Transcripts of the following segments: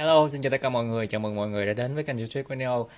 Hello, xin chào tất cả mọi người. Chào mừng mọi người đã đến với kênh YouTube của Neo.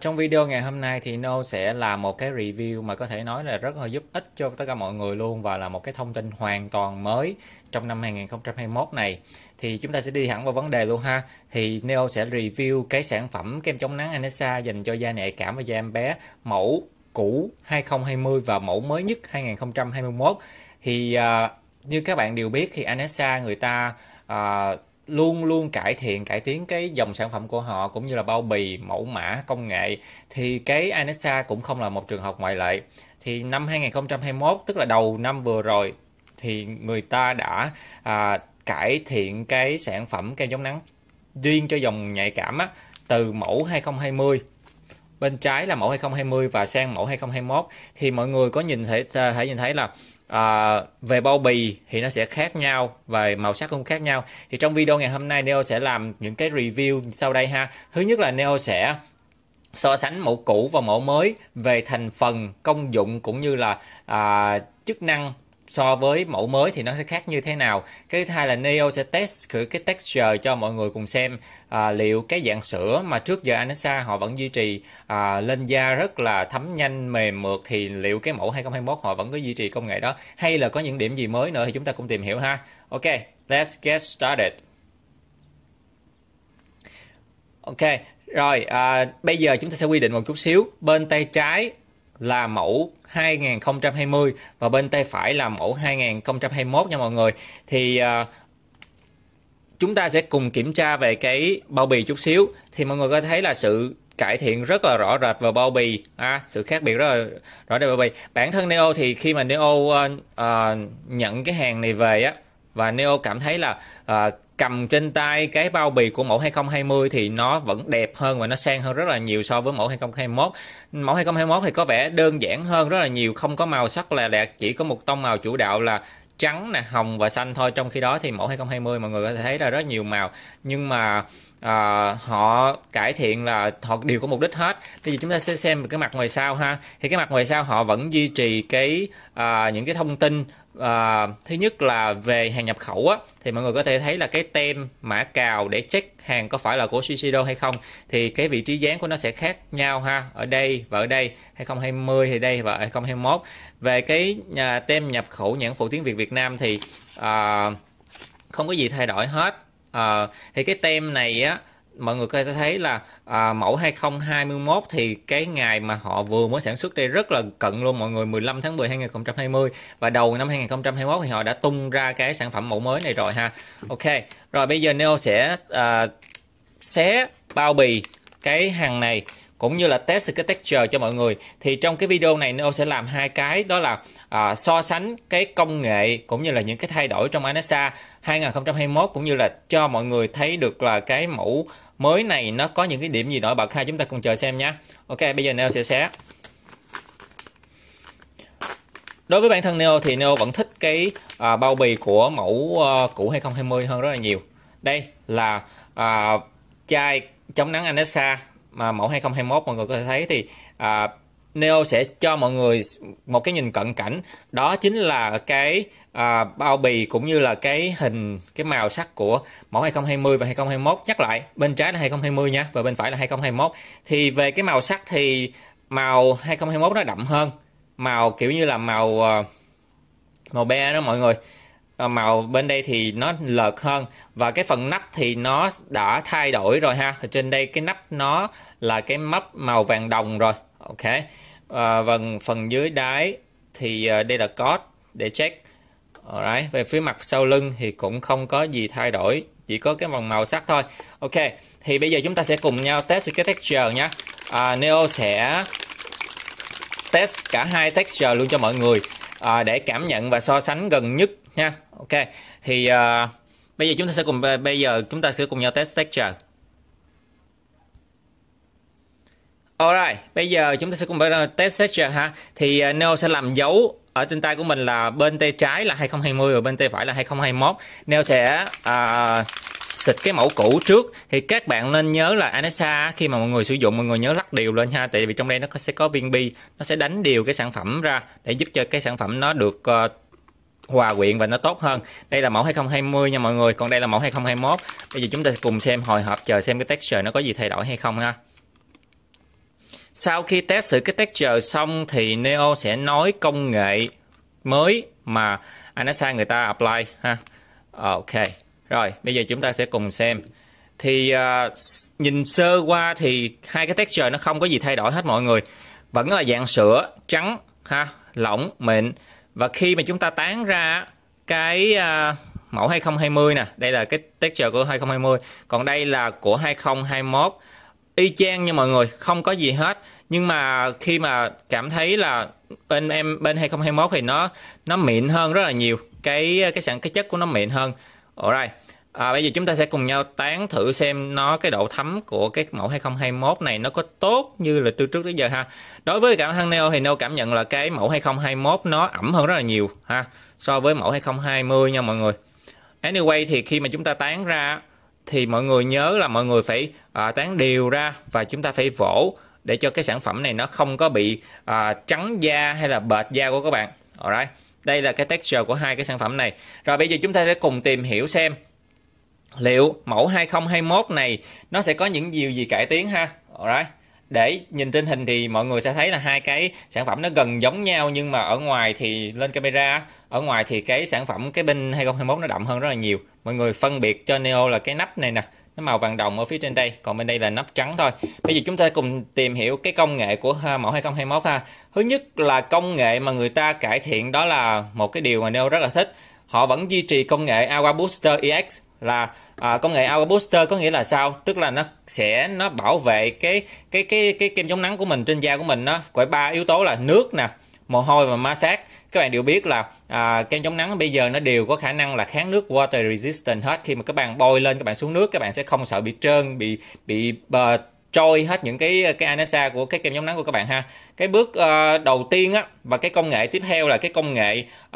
Trong video ngày hôm nay thì Neo sẽ làm một cái review mà có thể nói là rất là giúp ích cho tất cả mọi người luôn và là một cái thông tin hoàn toàn mới trong năm 2021 này. Thì chúng ta sẽ đi thẳng vào vấn đề luôn ha. Thì Neo sẽ review cái sản phẩm kem chống nắng Anessa dành cho da nhạy cảm và da em bé mẫu cũ 2020 và mẫu mới nhất 2021. Thì uh, như các bạn đều biết thì Anessa người ta uh, luôn luôn cải thiện cải tiến cái dòng sản phẩm của họ cũng như là bao bì mẫu mã công nghệ thì cái Anessa cũng không là một trường hợp ngoại lệ thì năm 2021 tức là đầu năm vừa rồi thì người ta đã à, cải thiện cái sản phẩm kem chống nắng riêng cho dòng nhạy cảm á, từ mẫu 2020 bên trái là mẫu 2020 và sang mẫu 2021 thì mọi người có nhìn thấy à, thể nhìn thấy là à, về bao bì thì nó sẽ khác nhau và màu sắc cũng khác nhau thì trong video ngày hôm nay Neo sẽ làm những cái review sau đây ha thứ nhất là Neo sẽ so sánh mẫu cũ và mẫu mới về thành phần công dụng cũng như là à, chức năng so với mẫu mới thì nó sẽ khác như thế nào cái thứ hai là Neo sẽ test thử cái texture cho mọi người cùng xem à, liệu cái dạng sữa mà trước giờ Anessa họ vẫn duy trì à, lên da rất là thấm nhanh mềm mượt thì liệu cái mẫu 2021 họ vẫn có duy trì công nghệ đó hay là có những điểm gì mới nữa thì chúng ta cùng tìm hiểu ha ok let's get started ok rồi à, bây giờ chúng ta sẽ quy định một chút xíu bên tay trái là mẫu 2020 và bên tay phải là mẫu 2021 nha mọi người. Thì à, chúng ta sẽ cùng kiểm tra về cái bao bì chút xíu thì mọi người có thấy là sự cải thiện rất là rõ rệt vào bao bì à, sự khác biệt rất là rõ rệt bao bì bản thân neo thì khi mà neo uh, uh, nhận cái hàng này về á và neo cảm thấy là uh, cầm trên tay cái bao bì của mẫu 2020 thì nó vẫn đẹp hơn và nó sang hơn rất là nhiều so với mẫu 2021. Mẫu 2021 thì có vẻ đơn giản hơn rất là nhiều, không có màu sắc là đẹp, chỉ có một tông màu chủ đạo là trắng nè, hồng và xanh thôi. Trong khi đó thì mẫu 2020 mọi người có thể thấy là rất nhiều màu nhưng mà à, họ cải thiện là họ đều có mục đích hết bây giờ chúng ta sẽ xem cái mặt ngoài sau ha thì cái mặt ngoài sau họ vẫn duy trì cái à, những cái thông tin à, thứ nhất là về hàng nhập khẩu á thì mọi người có thể thấy là cái tem mã cào để check hàng có phải là của Shiseido hay không thì cái vị trí dán của nó sẽ khác nhau ha ở đây và ở đây 2020 thì đây và 2021 về cái à, tem nhập khẩu nhãn phụ tiếng Việt Việt Nam thì à, không có gì thay đổi hết à, thì cái tem này á mọi người có thể thấy là à, mẫu 2021 thì cái ngày mà họ vừa mới sản xuất đây rất là cận luôn mọi người 15 tháng 10 2020 và đầu năm 2021 thì họ đã tung ra cái sản phẩm mẫu mới này rồi ha. Ok. Rồi bây giờ Neo sẽ à, xé bao bì cái hàng này cũng như là test cái texture cho mọi người thì trong cái video này Neo sẽ làm hai cái đó là à, so sánh cái công nghệ cũng như là những cái thay đổi trong Anasa 2021 cũng như là cho mọi người thấy được là cái mẫu mới này nó có những cái điểm gì nổi bật hay chúng ta cùng chờ xem nhé ok bây giờ neo sẽ xé đối với bản thân neo thì neo vẫn thích cái à, bao bì của mẫu à, cũ 2020 hơn rất là nhiều đây là à, chai chống nắng Anessa mà mẫu 2021 mọi người có thể thấy thì à, Neo sẽ cho mọi người một cái nhìn cận cảnh đó chính là cái à, bao bì cũng như là cái hình cái màu sắc của mẫu 2020 và 2021 nhắc lại bên trái là 2020 nha và bên phải là 2021 thì về cái màu sắc thì màu 2021 nó đậm hơn màu kiểu như là màu à, màu be đó mọi người à, màu bên đây thì nó lợt hơn và cái phần nắp thì nó đã thay đổi rồi ha trên đây cái nắp nó là cái mấp màu vàng đồng rồi ok à, và vâng, phần dưới đáy thì à, đây là code để check Alright. về phía mặt sau lưng thì cũng không có gì thay đổi chỉ có cái vòng màu sắc thôi ok thì bây giờ chúng ta sẽ cùng nhau test cái texture nhé à, Neo sẽ test cả hai texture luôn cho mọi người à, để cảm nhận và so sánh gần nhất nha ok thì à, bây giờ chúng ta sẽ cùng bây giờ chúng ta sẽ cùng nhau test texture Alright, bây giờ chúng ta sẽ cùng bắt đầu test texture ha. Thì à, Neo sẽ làm dấu ở trên tay của mình là bên tay trái là 2020 và bên tay phải là 2021. Neo sẽ uh, xịt cái mẫu cũ trước thì các bạn nên nhớ là Anessa khi mà mọi người sử dụng mọi người nhớ lắc đều lên ha tại vì trong đây nó sẽ có viên bi nó sẽ đánh đều cái sản phẩm ra để giúp cho cái sản phẩm nó được uh, hòa quyện và nó tốt hơn đây là mẫu 2020 nha mọi người còn đây là mẫu 2021 bây giờ chúng ta sẽ cùng xem hồi hộp chờ xem cái texture nó có gì thay đổi hay không ha sau khi test thử cái texture xong thì Neo sẽ nói công nghệ mới mà Anasa người ta apply ha. Ok. Rồi, bây giờ chúng ta sẽ cùng xem. Thì uh, nhìn sơ qua thì hai cái texture nó không có gì thay đổi hết mọi người. Vẫn là dạng sữa trắng ha, lỏng mịn và khi mà chúng ta tán ra cái uh, mẫu 2020 nè, đây là cái texture của 2020, còn đây là của 2021 y chang nha mọi người không có gì hết nhưng mà khi mà cảm thấy là bên em bên 2021 thì nó nó mịn hơn rất là nhiều cái cái sản cái chất của nó mịn hơn alright à, bây giờ chúng ta sẽ cùng nhau tán thử xem nó cái độ thấm của cái mẫu 2021 này nó có tốt như là từ trước đến giờ ha đối với cảm hăng neo thì neo cảm nhận là cái mẫu 2021 nó ẩm hơn rất là nhiều ha so với mẫu 2020 nha mọi người anyway thì khi mà chúng ta tán ra thì mọi người nhớ là mọi người phải à, tán đều ra và chúng ta phải vỗ để cho cái sản phẩm này nó không có bị à, trắng da hay là bệt da của các bạn alright đây là cái texture của hai cái sản phẩm này rồi bây giờ chúng ta sẽ cùng tìm hiểu xem liệu mẫu 2021 này nó sẽ có những điều gì cải tiến ha alright để nhìn trên hình thì mọi người sẽ thấy là hai cái sản phẩm nó gần giống nhau nhưng mà ở ngoài thì lên camera ở ngoài thì cái sản phẩm cái bên 2021 nó đậm hơn rất là nhiều mọi người phân biệt cho Neo là cái nắp này nè nó màu vàng đồng ở phía trên đây còn bên đây là nắp trắng thôi bây giờ chúng ta cùng tìm hiểu cái công nghệ của mẫu 2021 ha thứ nhất là công nghệ mà người ta cải thiện đó là một cái điều mà Neo rất là thích họ vẫn duy trì công nghệ Aqua Booster EX là à, công nghệ Aqua Booster có nghĩa là sao tức là nó sẽ nó bảo vệ cái cái cái cái kem chống nắng của mình trên da của mình nó bởi ba yếu tố là nước nè mồ hôi và ma sát các bạn đều biết là à, kem chống nắng bây giờ nó đều có khả năng là kháng nước water resistant hết khi mà các bạn bôi lên các bạn xuống nước các bạn sẽ không sợ bị trơn bị bị uh, trôi hết những cái cái anasa của cái kem chống nắng của các bạn ha cái bước uh, đầu tiên á và cái công nghệ tiếp theo là cái công nghệ uh,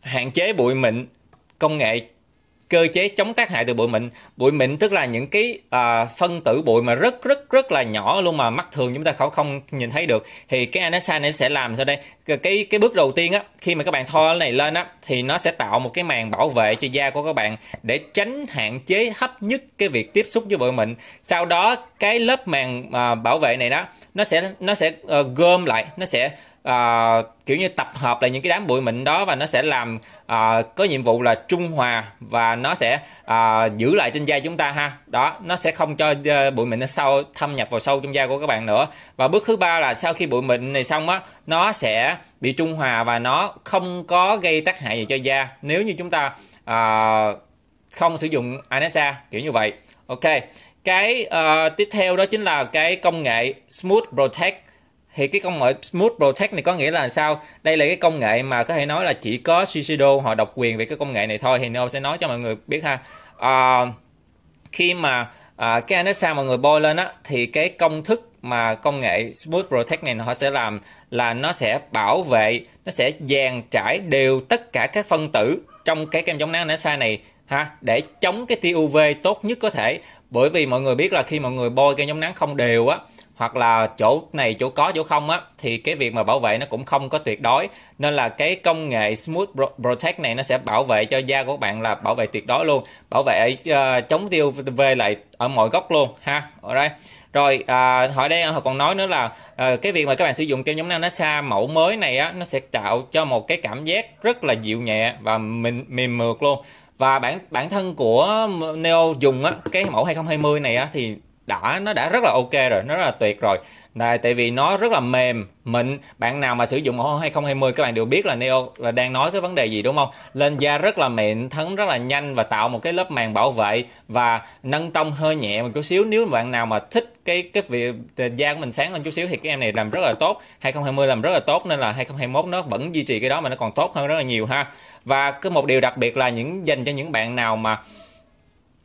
hạn chế bụi mịn công nghệ cơ chế chống tác hại từ bụi mịn bụi mịn tức là những cái à, phân tử bụi mà rất rất rất là nhỏ luôn mà mắt thường chúng ta không không nhìn thấy được thì cái anasa này sẽ làm sao đây cái cái bước đầu tiên á khi mà các bạn thoa này lên á thì nó sẽ tạo một cái màng bảo vệ cho da của các bạn để tránh hạn chế thấp nhất cái việc tiếp xúc với bụi mịn sau đó cái lớp màng à, bảo vệ này đó nó sẽ nó sẽ uh, gom lại nó sẽ uh, kiểu như tập hợp lại những cái đám bụi mịn đó và nó sẽ làm uh, có nhiệm vụ là trung hòa và nó sẽ uh, giữ lại trên da chúng ta ha đó nó sẽ không cho uh, bụi mịn nó sâu thâm nhập vào sâu trong da của các bạn nữa và bước thứ ba là sau khi bụi mịn này xong á nó sẽ bị trung hòa và nó không có gây tác hại gì cho da nếu như chúng ta uh, không sử dụng anesa kiểu như vậy ok cái uh, tiếp theo đó chính là cái công nghệ Smooth Protect thì cái công nghệ Smooth Protect này có nghĩa là sao? Đây là cái công nghệ mà có thể nói là chỉ có Shiseido họ độc quyền về cái công nghệ này thôi thì Neo sẽ nói cho mọi người biết ha. À, khi mà à, cái Anessa mọi người bôi lên á thì cái công thức mà công nghệ Smooth Protect này họ sẽ làm là nó sẽ bảo vệ, nó sẽ dàn trải đều tất cả các phân tử trong cái kem chống nắng Anessa này ha để chống cái tia UV tốt nhất có thể bởi vì mọi người biết là khi mọi người bôi kem chống nắng không đều á hoặc là chỗ này chỗ có chỗ không á thì cái việc mà bảo vệ nó cũng không có tuyệt đối nên là cái công nghệ smooth protect này nó sẽ bảo vệ cho da của bạn là bảo vệ tuyệt đối luôn bảo vệ uh, chống tiêu UV lại ở mọi góc luôn ha alright rồi à, hỏi đây họ ờ, còn nói nữa là à, cái việc mà các bạn sử dụng kem chống nắng nó xa mẫu mới này á nó sẽ tạo cho một cái cảm giác rất là dịu nhẹ và mềm mềm mượt luôn và bản bản thân của Neo dùng á, cái mẫu 2020 này á, thì đã nó đã rất là ok rồi nó rất là tuyệt rồi này tại vì nó rất là mềm mịn bạn nào mà sử dụng mẫu 2020 các bạn đều biết là Neo là đang nói cái vấn đề gì đúng không lên da rất là mịn thấm rất là nhanh và tạo một cái lớp màng bảo vệ và nâng tông hơi nhẹ một chút xíu nếu bạn nào mà thích cái cái việc thời của mình sáng lên chút xíu thì cái em này làm rất là tốt 2020 làm rất là tốt nên là 2021 nó vẫn duy trì cái đó mà nó còn tốt hơn rất là nhiều ha và cái một điều đặc biệt là những dành cho những bạn nào mà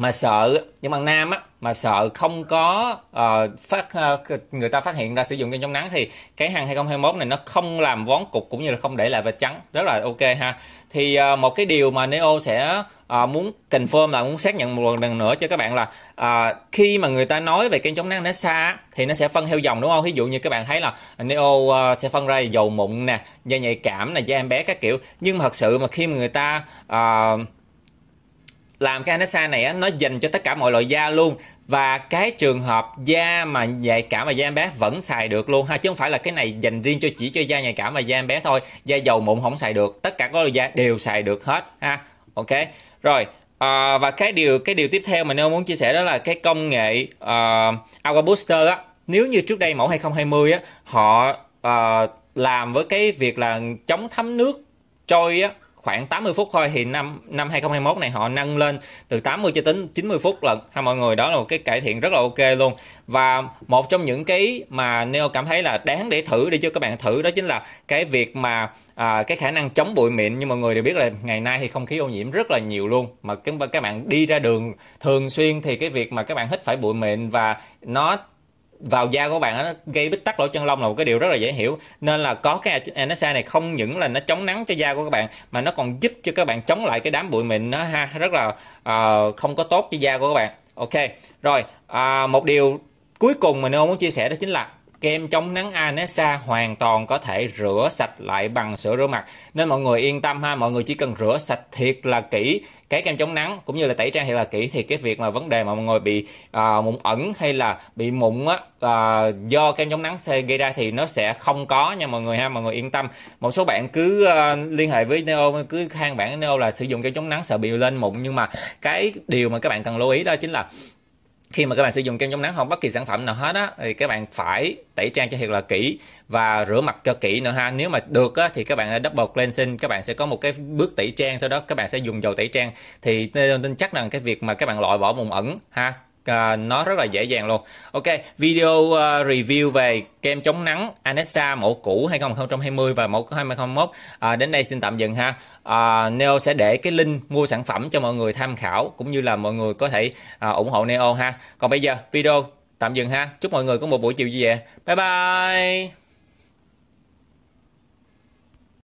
mà sợ những bạn nam á mà sợ không có uh, phát uh, người ta phát hiện ra sử dụng kem chống nắng thì cái hàng 2021 này nó không làm vón cục cũng như là không để lại vết trắng rất là ok ha thì uh, một cái điều mà Neo sẽ uh, muốn confirm là muốn xác nhận một lần nữa cho các bạn là uh, khi mà người ta nói về kem chống nắng nó xa thì nó sẽ phân theo dòng đúng không ví dụ như các bạn thấy là Neo uh, sẽ phân ra dầu mụn nè da nhạy cảm nè da em bé các kiểu nhưng mà thật sự mà khi mà người ta uh, làm cái Anessa này á, nó dành cho tất cả mọi loại da luôn và cái trường hợp da mà nhạy cảm và da em bé vẫn xài được luôn ha chứ không phải là cái này dành riêng cho chỉ cho da nhạy cảm và da em bé thôi da dầu mụn không xài được tất cả các loại da đều xài được hết ha ok rồi à, và cái điều cái điều tiếp theo mà Neo muốn chia sẻ đó là cái công nghệ uh, Aqua Booster á nếu như trước đây mẫu 2020 á họ uh, làm với cái việc là chống thấm nước trôi á khoảng 80 phút thôi thì năm năm 2021 này họ nâng lên từ 80 cho đến 90 phút lần ha mọi người đó là một cái cải thiện rất là ok luôn và một trong những cái mà Neo cảm thấy là đáng để thử để cho các bạn thử đó chính là cái việc mà à, cái khả năng chống bụi mịn như mọi người đều biết là ngày nay thì không khí ô nhiễm rất là nhiều luôn mà các các bạn đi ra đường thường xuyên thì cái việc mà các bạn hít phải bụi mịn và nó vào da của bạn nó gây bít tắc lỗ chân lông là một cái điều rất là dễ hiểu nên là có cái anasa này không những là nó chống nắng cho da của các bạn mà nó còn giúp cho các bạn chống lại cái đám bụi mịn nó ha rất là uh, không có tốt cho da của các bạn ok rồi uh, một điều cuối cùng mà Neo muốn chia sẻ đó chính là kem chống nắng Anessa hoàn toàn có thể rửa sạch lại bằng sữa rửa mặt nên mọi người yên tâm ha mọi người chỉ cần rửa sạch thiệt là kỹ cái kem chống nắng cũng như là tẩy trang thiệt là kỹ thì cái việc mà vấn đề mà mọi người bị uh, mụn ẩn hay là bị mụn á uh, do kem chống nắng C gây ra thì nó sẽ không có nha mọi người ha mọi người yên tâm một số bạn cứ uh, liên hệ với Neo cứ khang bản Neo là sử dụng kem chống nắng sợ bị lên mụn nhưng mà cái điều mà các bạn cần lưu ý đó chính là khi mà các bạn sử dụng kem chống nắng hoặc bất kỳ sản phẩm nào hết á thì các bạn phải tẩy trang cho thiệt là kỹ và rửa mặt cho kỹ nữa ha nếu mà được á thì các bạn double cleansing các bạn sẽ có một cái bước tẩy trang sau đó các bạn sẽ dùng dầu tẩy trang thì nên chắc rằng cái việc mà các bạn loại bỏ mụn ẩn ha à, nó rất là dễ dàng luôn ok video uh, review về kem chống nắng Anessa mẫu cũ 2020 và mẫu 2021 à, ờ, đến đây xin tạm dừng ha à, Neo sẽ để cái link mua sản phẩm cho mọi người tham khảo cũng như là mọi người có thể à, ủng hộ Neo ha còn bây giờ video tạm dừng ha chúc mọi người có một buổi chiều vui vẻ bye bye